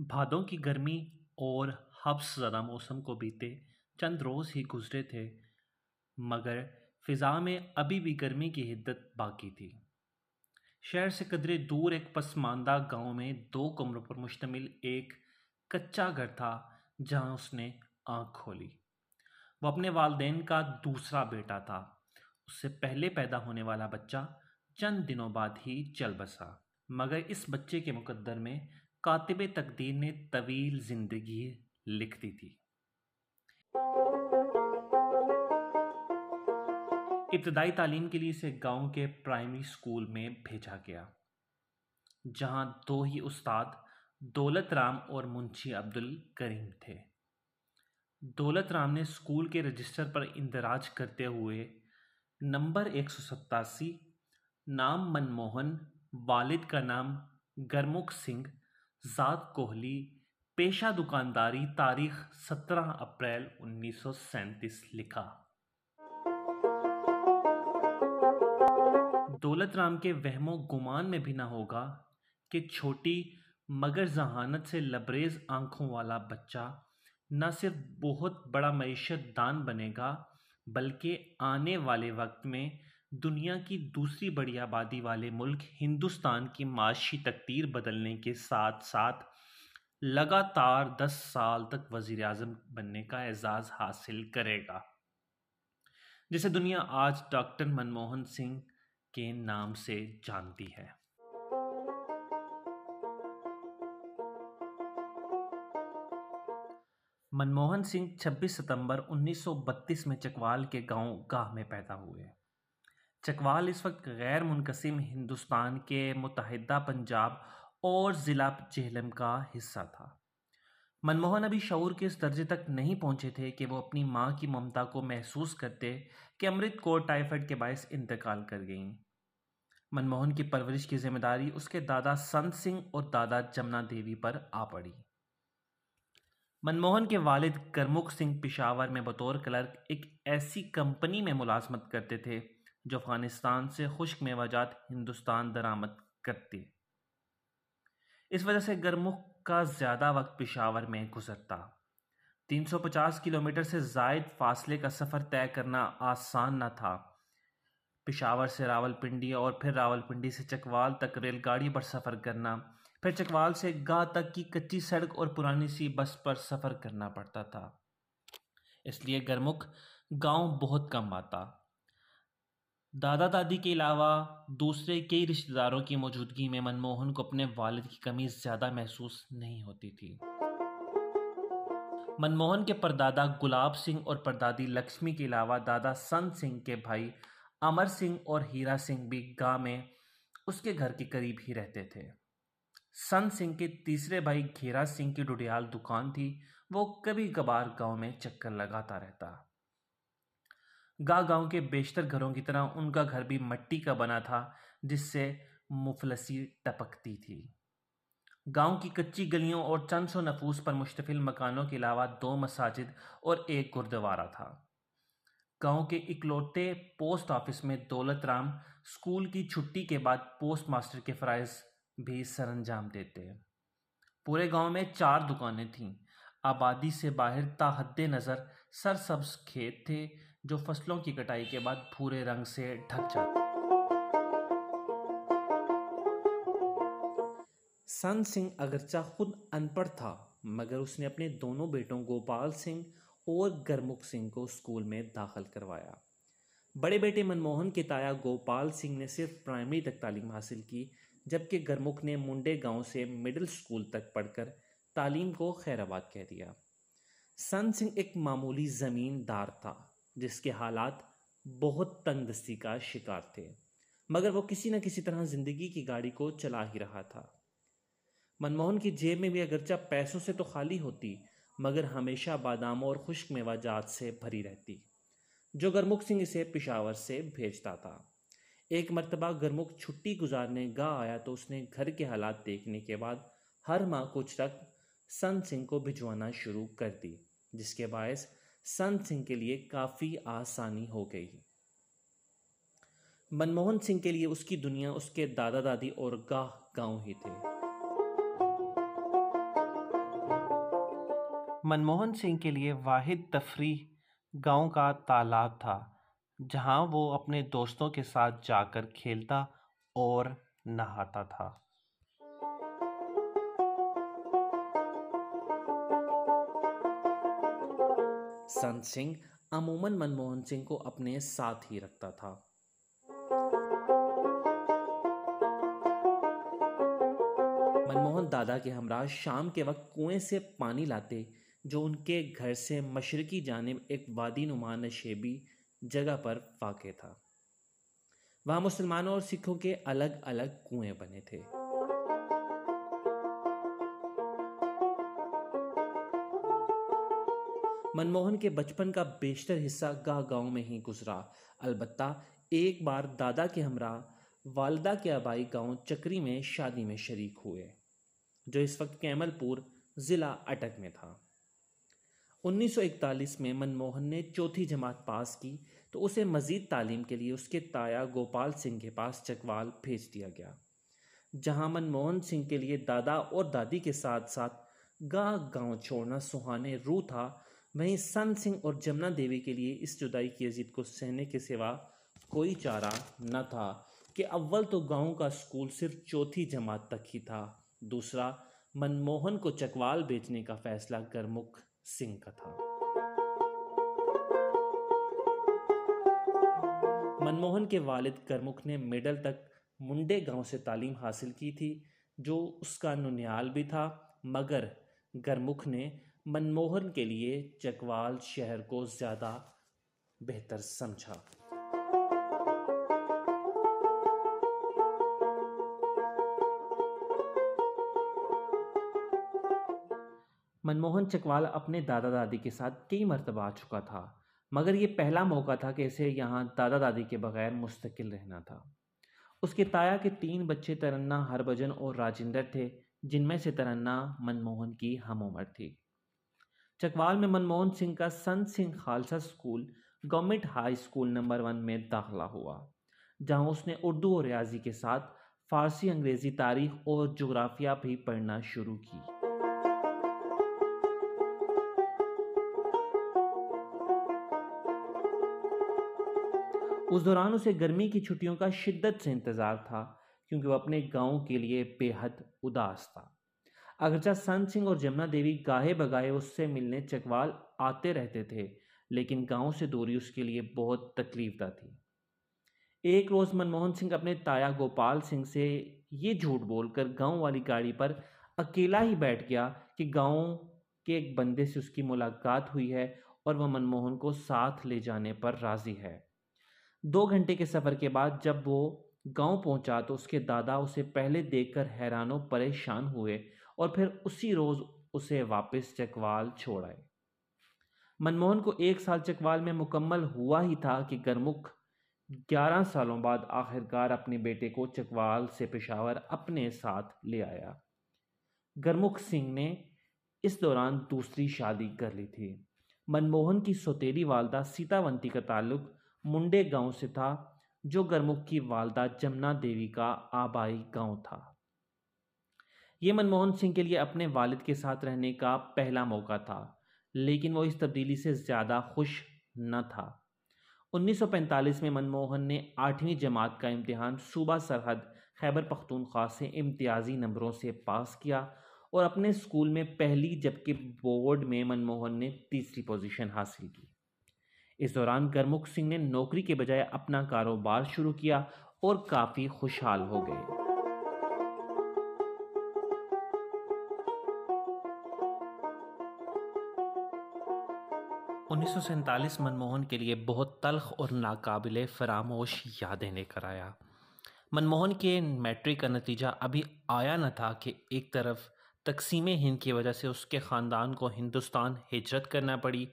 भादों की गर्मी और हफ्स ज़दा मौसम को बीते चंद रोज़ ही गुज़रे थे मगर फ़िज़ा में अभी भी गर्मी की हिद्दत बाकी थी शहर से कदरे दूर एक पसमानदा गांव में दो कमरों पर मुश्तमिल एक कच्चा घर था जहां उसने आंख खोली वह अपने वालदेन का दूसरा बेटा था उससे पहले पैदा होने वाला बच्चा चंद दिनों बाद ही चल बसा मगर इस बच्चे के मुकद्दर में कातिब तकदीर ने तवील ज़िंदगी लिख दी थी इब्तदाई तालीम के लिए इसे गांव के प्राइमरी स्कूल में भेजा गया जहां दो ही उस्ताद दौलत राम और मुंशी अब्दुल करीम थे दौलत राम ने स्कूल के रजिस्टर पर इंदराज करते हुए नंबर एक नाम मनमोहन वालिद का नाम गरमुख सिंह ज़ात कोहली पेशा दुकानदारी तारीख 17 अप्रैल उन्नीस लिखा दौलत राम के वहमो गुमान में भी ना होगा कि छोटी मगर जहानत से लबरेज आंखों वाला बच्चा न सिर्फ बहुत बड़ा मीशत दान बनेगा बल्कि आने वाले वक्त में दुनिया की दूसरी बड़ी आबादी वाले मुल्क हिंदुस्तान की माशी तकदीर बदलने के साथ साथ लगातार दस साल तक वज़ी अजम बनने का एजाज़ हासिल करेगा जिसे दुनिया आज डॉक्टर मनमोहन सिंह के नाम से जानती है मनमोहन सिंह 26 सितंबर 1932 में चकवाल के गांव गाह में पैदा हुए चकवाल इस वक्त गैर मुनकसम हिंदुस्तान के मुतहदा पंजाब और ज़िला जहलम का हिस्सा था मनमोहन अभी शूर के इस दर्जे तक नहीं पहुंचे थे कि वो अपनी माँ की ममता को महसूस करते कि अमृत कौर टाइफाइड के बायस इंतकाल कर गईं मनमोहन की परवरिश की जिम्मेदारी उसके दादा संत सिंह और दादा जमुना देवी पर आ पड़ी मनमोहन के वालिद करमुख सिंह पिशावर में बतौर क्लर्क एक ऐसी कंपनी में मुलाजमत करते थे जो अफ़गानिस्तान से खुश्क मेवाजात हिंदुस्तान दरामद करती इस वजह से गरमुख का ज़्यादा वक्त पिशावर में गुजरता 350 किलोमीटर से जायद फासले का सफ़र तय करना आसान न था पिशावर से रावलपिंडी और फिर रावलपिंडी से चकवाल तक रेलगाड़ी पर सफ़र करना फिर चकवाल से गा तक की कच्ची सड़क और पुरानी सी बस पर सफ़र करना पड़ता था इसलिए गरमुख गांव बहुत कम आता दादा दादी के अलावा दूसरे कई रिश्तेदारों की मौजूदगी में मनमोहन को अपने वालिद की कमी ज़्यादा महसूस नहीं होती थी मनमोहन के परदादा गुलाब सिंह और परदादी लक्ष्मी के अलावा दादा संत सिंह के भाई अमर सिंह और हीरा सिंह भी गांव में उसके घर के करीब ही रहते थे संत सिंह के तीसरे भाई घेरा सिंह की डुडियाल दुकान थी वो कभी कभार गांव में चक्कर लगाता रहता गा गांव के बेशतर घरों की तरह उनका घर भी मट्टी का बना था जिससे मुफलसी टपकती थी गांव की कच्ची गलियों और चंद सौ नफूस पर मुश्तफिल मकानों के अलावा दो मसाजिद और एक गुरुद्वारा था गांव के इकलौते पोस्ट ऑफिस में दौलत राम स्कूल की छुट्टी के बाद पोस्ट मास्टर के फ़राइज भी सरंजाम देते पूरे गांव में चार दुकानें थीं आबादी से बाहर ताहद नज़र सरसब्ज खेत थे जो फसलों की कटाई के बाद भूरे रंग से ढक जाते सन सिंह अगरचा खुद अनपढ़ था मगर उसने अपने दोनों बेटों गोपाल सिंह और गरमुख सिंह को स्कूल में दाखिल करवाया बड़े बेटे मनमोहन के ताया गोपाल सिंह ने सिर्फ प्राइमरी तक तालीम हासिल की जबकि गरमुख ने मुंडे गांव से मिडिल स्कूल तक पढ़कर तालीम को खैराबाद कह दिया सन सिंह एक मामूली ज़मींदार था जिसके हालात बहुत तंगदस्ती का शिकार थे मगर वो किसी न किसी तरह जिंदगी की गाड़ी को चला ही रहा था मनमोहन की जेब में भी अगरचा पैसों से तो खाली होती मगर हमेशा बादामों और खुश्क जात से भरी रहती जो गरमुख सिंह इसे पिशावर से भेजता था एक मरतबा गरमुख छुट्टी गुजारने गा आया तो उसने घर के हालात देखने के बाद हर माह कुछ तक सन सिंह को भिजवाना शुरू कर दी जिसके बायस संत सिंह के लिए काफ़ी आसानी हो गई मनमोहन सिंह के लिए उसकी दुनिया उसके दादा दादी और गाह गांव ही थे मनमोहन सिंह के लिए वाहिद तफरी गांव का तालाब था जहां वो अपने दोस्तों के साथ जाकर खेलता और नहाता था संत सिंह अमूमन मनमोहन सिंह को अपने साथ ही रखता था मनमोहन दादा के हमरा शाम के वक्त कुएं से पानी लाते जो उनके घर से मशरकी जानब एक वादी नुमा नशेबी जगह पर वाक़ था वहाँ मुसलमानों और सिखों के अलग अलग कुएं बने थे मनमोहन के बचपन का बेशतर हिस्सा गाह गांव में ही गुजरा अलबत्ता एक बार दादा के हमरा वालदा के आबाई गांव चक्री में शादी में शरीक हुए जो इस वक्त कैमलपुर ज़िला अटक में था 1941 में मनमोहन ने चौथी जमात पास की तो उसे मज़ीद तालीम के लिए उसके ताया गोपाल सिंह के पास चकवाल भेज दिया गया जहां मनमोहन सिंह के लिए दादा और दादी के साथ साथ गा गांव छोड़ना सुहाने रू था वहीं सन सिंह और जमुना देवी के लिए इस जुदाई की अजीत को सहने के सिवा कोई चारा न था कि अव्वल तो गांव का स्कूल सिर्फ चौथी जमात तक ही था दूसरा मनमोहन को चकवाल बेचने का फैसला गरमुख सिंह का था मनमोहन के वालिद गरमुख ने मिडल तक मुंडे गांव से तालीम हासिल की थी जो उसका नुनियाल भी था मगर गरमुख ने मनमोहन के लिए चकवाल शहर को ज़्यादा बेहतर समझा मनमोहन चकवाल अपने दादा दादी के साथ कई मरतबा आ चुका था मगर ये पहला मौका था कि इसे यहाँ दादा दादी के बगैर मुस्तकिल रहना था उसके ताया के तीन बच्चे तरन्ना हरभजन और राजेंद्र थे जिनमें से तरन्ना मनमोहन की हम उम्र थी चकवाल में मनमोहन सिंह का Sant Singh Khalsa school government high school number one में दाखिला हुआ जहां उसने उर्दू और रियाजी के साथ फारसी अंग्रेज़ी तारीख और जोग्राफिया भी पढ़ना शुरू की उस दौरान उसे गर्मी की छुट्टियों का शिद्दत से इंतज़ार था क्योंकि वह अपने गांव के लिए बेहद उदास था अगरचा संत सिंह और जमुना देवी गाहे बगाए उससे मिलने चकवाल आते रहते थे लेकिन गांव से दूरी उसके लिए बहुत तकलीफदा थी एक रोज़ मनमोहन सिंह अपने ताया गोपाल सिंह से ये झूठ बोलकर गांव वाली गाड़ी पर अकेला ही बैठ गया कि गांव के एक बंदे से उसकी मुलाकात हुई है और वह मनमोहन को साथ ले जाने पर राज़ी है दो घंटे के सफ़र के बाद जब वो गांव पहुंचा तो उसके दादा उसे पहले देखकर हैरानों परेशान हुए और फिर उसी रोज़ उसे वापस चकवाल छोड़ आए मनमोहन को एक साल चकवाल में मुकम्मल हुआ ही था कि गरमुख ग्यारह सालों बाद आखिरकार अपने बेटे को चकवाल से पेशावर अपने साथ ले आया गरमुख सिंह ने इस दौरान दूसरी शादी कर ली थी मनमोहन की सौतेली वालदा सीतावंती का ताल्लुक मुंडे गांव से था जो गरमुख की वालदा जमुना देवी का आबाई गांव था ये मनमोहन सिंह के लिए अपने वालिद के साथ रहने का पहला मौका था लेकिन वो इस तब्दीली से ज़्यादा खुश न था 1945 में मनमोहन ने आठवीं जमात का इम्तहान सूबा सरहद खैबर पख्तूनख्वा से इम्तियाजी नंबरों से पास किया और अपने स्कूल में पहली जबकि बोर्ड में मनमोहन ने तीसरी पोजीशन हासिल की इस दौरान करमुख सिंह ने नौकरी के बजाय अपना कारोबार शुरू किया और काफ़ी खुशहाल हो गए 1947 मनमोहन के लिए बहुत तलख और नाकाबिल फरामोश यादें लेकर आया मनमोहन के मैट्रिक का नतीजा अभी आया न था कि एक तरफ तकसीम हिंद की वजह से उसके ख़ानदान को हिंदुस्तान हिजरत करना पड़ी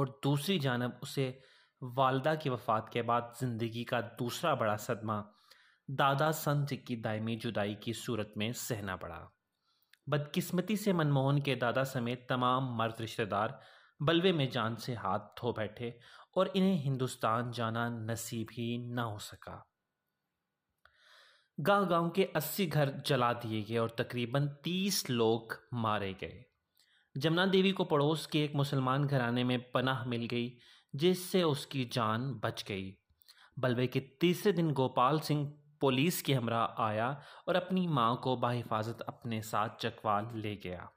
और दूसरी जानब उसे वालदा की वफ़ात के बाद ज़िंदगी का दूसरा बड़ा सदमा दादा संत की दायमी जुदाई की सूरत में सहना पड़ा बदकिस्मती से मनमोहन के दादा समेत तमाम मर्द रिश्तेदार बलवे में जान से हाथ धो बैठे और इन्हें हिंदुस्तान जाना नसीब ही ना हो सका गांव गांव के अस्सी घर जला दिए गए और तकरीबन तीस लोग मारे गए जमुना देवी को पड़ोस के एक मुसलमान घराने में पनाह मिल गई जिससे उसकी जान बच गई बलवे के तीसरे दिन गोपाल सिंह पुलिस के हमरा आया और अपनी माँ को बाहिफाजत अपने साथ चकवाल ले गया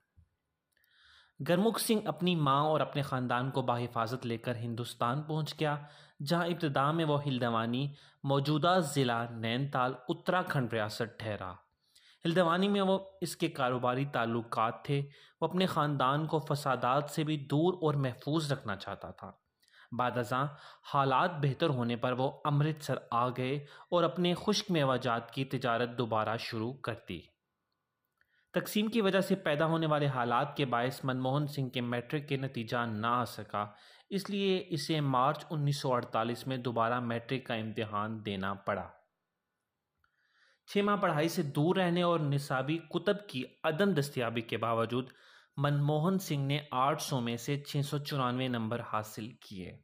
गरमुख सिंह अपनी माँ और अपने ख़ानदान को बाहिफाजत लेकर हिंदुस्तान पहुँच गया जहाँ इब्तदा में वह हिलदवानी मौजूदा ज़िला नैनताल उत्तराखंड रियासत ठहरा हिलदवानी में वो इसके कारोबारी ताल्लुक थे वो अपने ख़ानदान को फसादात से भी दूर और महफूज रखना चाहता था बाद हालात बेहतर होने पर वो अमृतसर आ गए और अपने खुश्क मेवाजात की तजारत दोबारा शुरू कर दी तकसीम की वजह से पैदा होने वाले हालात के बायस मनमोहन सिंह के मैट्रिक के नतीजा ना आ सका इसलिए इसे मार्च 1948 में दोबारा मैट्रिक का इम्तहान देना पड़ा छः माह पढ़ाई से दूर रहने और निसाबी कुतब की अदम दस्तियाबी के बावजूद मनमोहन सिंह ने 800 में से छः नंबर हासिल किए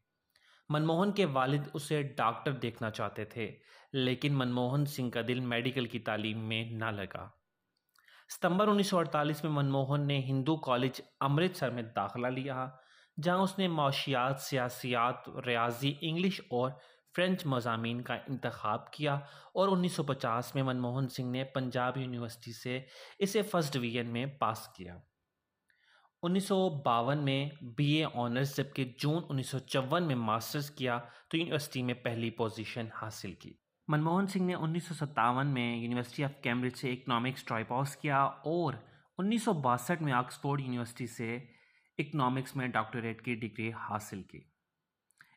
मनमोहन के वालिद उसे डॉक्टर देखना चाहते थे लेकिन मनमोहन सिंह का दिल मेडिकल की तालीम में ना लगा सितंबर 1948 में मनमोहन ने हिंदू कॉलेज अमृतसर में दाखिला लिया जहां उसने माशियात सियासियात रियाजी इंग्लिश और फ्रेंच मजामी का इंतखब किया और 1950 में मनमोहन सिंह ने पंजाब यूनिवर्सिटी से इसे फर्स्ट डिवीजन में पास किया उन्नीस में बीए ऑनर्स जबकि जून उन्नीस में मास्टर्स किया तो यूनिवर्सिटी में पहली पोजीशन हासिल की मनमोहन सिंह ने उन्नीस में यूनिवर्सिटी ऑफ कैम्ब्रिज से इकनॉमिक्स ट्राइपॉस किया और उन्नीस में ऑक्सफोर्ड यूनिवर्सिटी से इकनॉमिक्स में डॉक्टरेट की डिग्री हासिल की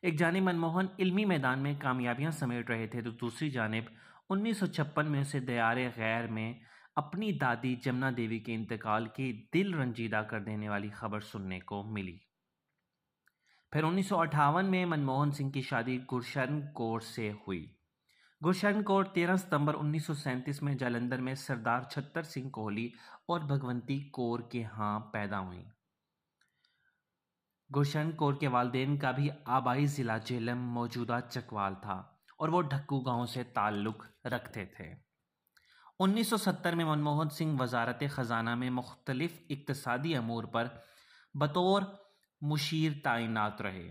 एक जानब मनमोहन इलमी मैदान में कामयाबियां समेट रहे थे तो दूसरी जानब उन्नीस में उसे दयार गैर में अपनी दादी जमुना देवी के इंतकाल की दिल रंजीदा कर देने वाली खबर सुनने को मिली फिर उन्नीस में मनमोहन सिंह की शादी गुरशरण कौर से हुई गुलशन को तेरह सितंबर उन्नीस में जालंधर में सरदार छत्तर सिंह कोहली और भगवंती कौर के यहाँ पैदा हुई गुलशन कौर के वालदेन का भी आबाई ज़िला झेलम मौजूदा चकवाल था और वो ढक्कू गांव से ताल्लुक़ रखते थे 1970 में मनमोहन सिंह वजारत ख़जाना में मुख्तलिफ इकतसादी अमूर पर बतौर मुशीर तैनात रहे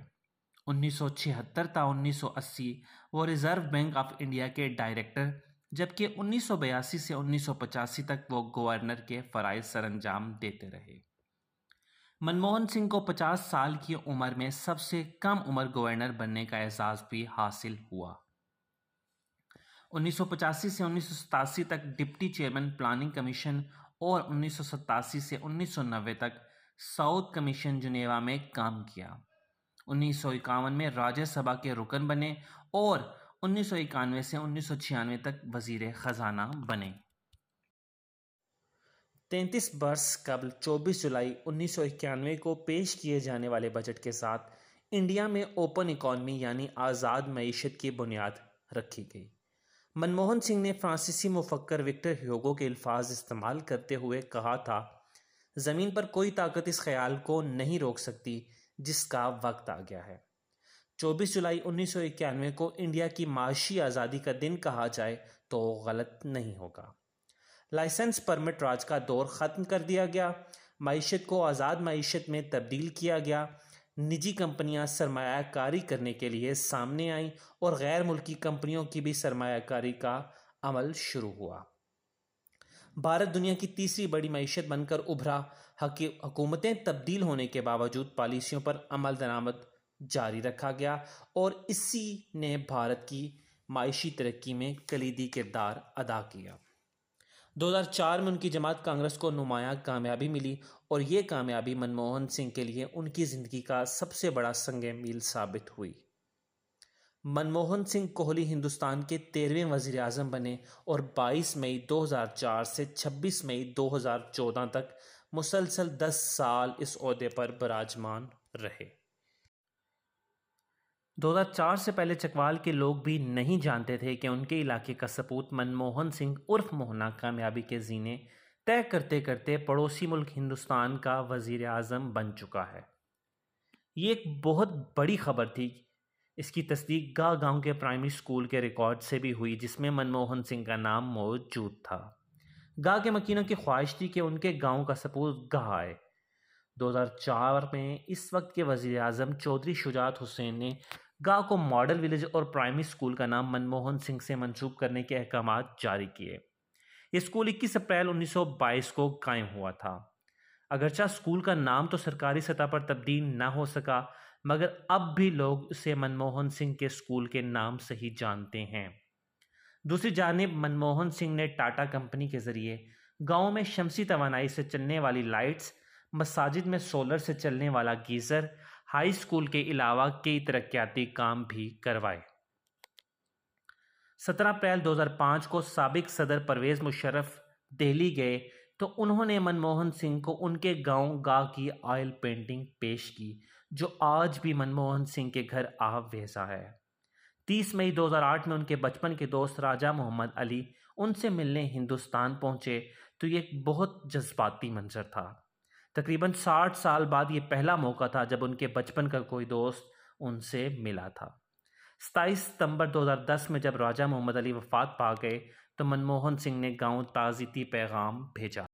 1976 था 1980 वो रिज़र्व बैंक ऑफ इंडिया के डायरेक्टर जबकि 1982 से 1985 तक वो गवर्नर के फ़राइज सरंजाम देते रहे मनमोहन सिंह को 50 साल की उम्र में सबसे कम उम्र गवर्नर बनने का एजाज़ भी हासिल हुआ 1985 से उन्नीस तक डिप्टी चेयरमैन प्लानिंग कमीशन और उन्नीस से 1990 तक साउथ कमीशन जुनेवा में काम किया उन्नीस में राज्यसभा के रुकन बने और उन्नीस से उन्नीस तक वजीर ख़जाना बने तैंतीस वर्ष कबल 24 जुलाई उन्नीस को पेश किए जाने वाले बजट के साथ इंडिया में ओपन इकॉनमी यानी आज़ाद मीशत की बुनियाद रखी गई मनमोहन सिंह ने फ्रांसीसी मुफक्कर विक्टर ह्योगो के अल्फाज इस्तेमाल करते हुए कहा था ज़मीन पर कोई ताकत इस ख्याल को नहीं रोक सकती जिसका वक्त आ गया है 24 जुलाई उन्नीस को इंडिया की माशी आज़ादी का दिन कहा जाए तो गलत नहीं होगा लाइसेंस परमिट राज का दौर ख़त्म कर दिया गया मीशत को आज़ाद मीशत में तब्दील किया गया निजी कंपनियां सरमाकारी करने के लिए सामने आईं और गैर मुल्की कंपनियों की भी सरमाकारी का अमल शुरू हुआ भारत दुनिया की तीसरी बड़ी मीशत बनकर उभरा हकूमतें तब्दील होने के बावजूद पॉलिसियों पर अमल दरामद जारी रखा गया और इसी ने भारत की मायशी तरक्की में कलीदी किरदार अदा किया 2004 में उनकी जमात कांग्रेस को नुमाया कामयाबी मिली और ये कामयाबी मनमोहन सिंह के लिए उनकी ज़िंदगी का सबसे बड़ा संग मील साबित हुई मनमोहन सिंह कोहली हिंदुस्तान के तेरहवें वजीर अजम बने और 22 मई 2004 से 26 मई 2014 तक मुसलसल दस साल इस अहदे पर बराजमान रहे 2004 से पहले चकवाल के लोग भी नहीं जानते थे कि उनके इलाके का सपूत मनमोहन सिंह उर्फ मोहना कामयाबी के जीने तय करते करते पड़ोसी मुल्क हिंदुस्तान का वज़ी अजम बन चुका है ये एक बहुत बड़ी खबर थी इसकी तस्दीक गा गांव के प्राइमरी स्कूल के रिकॉर्ड से भी हुई जिसमें मनमोहन सिंह का नाम मौजूद था गा के मकीनों की ख्वाहिश थी कि उनके गांव का सपूत गा आए 2004 में इस वक्त के वज़ी अजम चौधरी शुजात हुसैन ने गा को मॉडल विलेज और प्राइमरी स्कूल का नाम मनमोहन सिंह से मंसूब करने के अहकाम जारी किए ये स्कूल 21 अप्रैल 1922 को कायम हुआ था अगरचा स्कूल का नाम तो सरकारी सतह पर तब्दील ना हो सका मगर अब भी लोग इसे मनमोहन सिंह के स्कूल के नाम से ही जानते हैं दूसरी जानब मनमोहन सिंह ने टाटा कंपनी के ज़रिए गाँव में शमसी तोानाई से चलने वाली लाइट्स मसाजिद में सोलर से चलने वाला गीज़र हाई स्कूल के अलावा कई तरक्याती काम भी करवाए 17 अप्रैल 2005 को सबक सदर परवेज़ मुशरफ दिल्ली गए तो उन्होंने मनमोहन सिंह को उनके गांव गा की ऑयल पेंटिंग पेश की जो आज भी मनमोहन सिंह के घर आ वैसा है तीस मई 2008 में उनके बचपन के दोस्त राजा मोहम्मद अली उनसे मिलने हिंदुस्तान पहुंचे तो ये एक बहुत जज्बाती मंजर था तकरीबन 60 साल बाद ये पहला मौका था जब उनके बचपन का कोई दोस्त उनसे मिला था सताईस सितंबर 2010 में जब राजा मोहम्मद अली वफात पा गए तो मनमोहन सिंह ने गांव ताज़ीती पैगाम भेजा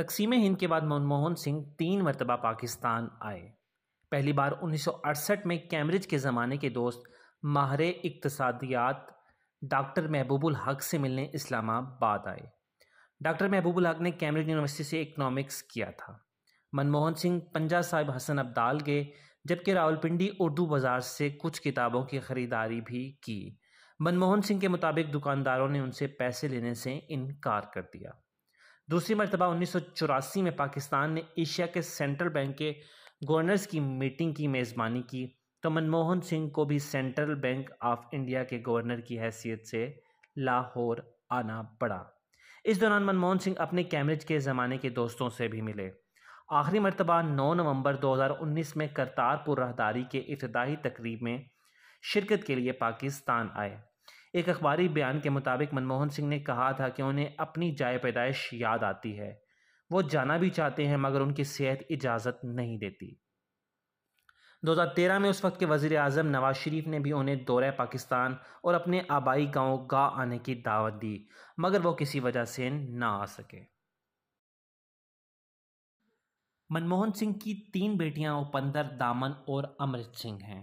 तकसीम हिंद के बाद मनमोहन सिंह तीन मरतबा पाकिस्तान आए पहली बार 1968 में कैम्ब्रिज के ज़माने के दोस्त माहरे इकतसादियात डॉक्टर महबूबुल हक से मिलने इस्लामाबाद आए डॉक्टर महबूबुल हक ने कैम्ब्रिज यूनिवर्सिटी से इकनॉमिक्स किया था मनमोहन सिंह पंजा साहिब हसन अब्दाल गए जबकि रावलपिंडी उर्दू बाज़ार से कुछ किताबों की ख़रीदारी भी की मनमोहन सिंह के मुताबिक दुकानदारों ने उनसे पैसे लेने से इनकार कर दिया दूसरी मरतबा उन्नीस में पाकिस्तान ने एशिया के सेंट्रल बैंक के गवर्नर्स की मीटिंग की मेज़बानी की तो मनमोहन सिंह को भी सेंट्रल बैंक ऑफ इंडिया के गवर्नर की हैसियत से लाहौर आना पड़ा इस दौरान मनमोहन सिंह अपने कैम्ब्रिज के ज़माने के दोस्तों से भी मिले आखिरी मरतबा 9 नवंबर 2019 में करतारपुर रहदारी के इब्तदाई तकरीब में शिरकत के लिए पाकिस्तान आए एक अखबारी बयान के मुताबिक मनमोहन सिंह ने कहा था कि उन्हें अपनी जाय पैदाइश याद आती है वो जाना भी चाहते हैं मगर उनकी सेहत इजाज़त नहीं देती 2013 में उस वक्त के वजीर अजम नवाज शरीफ ने भी उन्हें दौरे पाकिस्तान और अपने आबाई गाँव गा आने की दावत दी मगर वो किसी वजह से ना आ सके मनमोहन सिंह की तीन बेटियां उपंदर दामन और अमृत सिंह हैं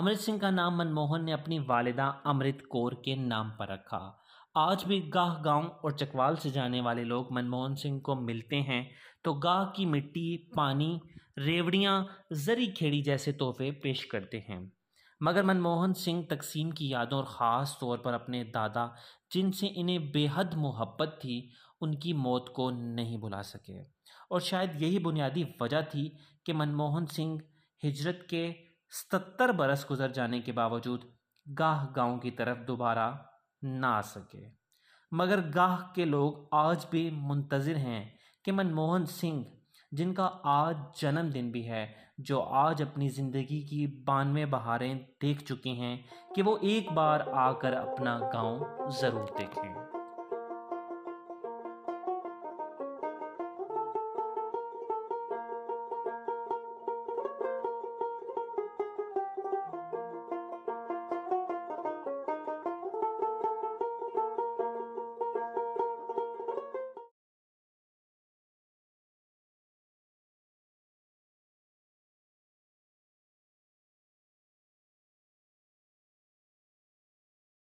अमृत सिंह का नाम मनमोहन ने अपनी वालिदा अमृत कौर के नाम पर रखा आज भी गाह गांव और चकवाल से जाने वाले लोग मनमोहन सिंह को मिलते हैं तो गाह की मिट्टी पानी रेवड़ियाँ जरी खेड़ी जैसे तोहफे पेश करते हैं मगर मनमोहन सिंह तकसीम की यादों और ख़ास तौर पर अपने दादा जिनसे इन्हें बेहद मोहब्बत थी उनकी मौत को नहीं भुला सके और शायद यही बुनियादी वजह थी कि मनमोहन सिंह हिजरत के सत्तर बरस गुजर जाने के बावजूद गाह गांव की तरफ दोबारा ना सके मगर गाह के लोग आज भी मुंतज़र हैं कि मनमोहन सिंह जिनका आज जन्मदिन भी है जो आज अपनी ज़िंदगी की बानवे बहारें देख चुके हैं कि वो एक बार आकर अपना गांव ज़रूर देखें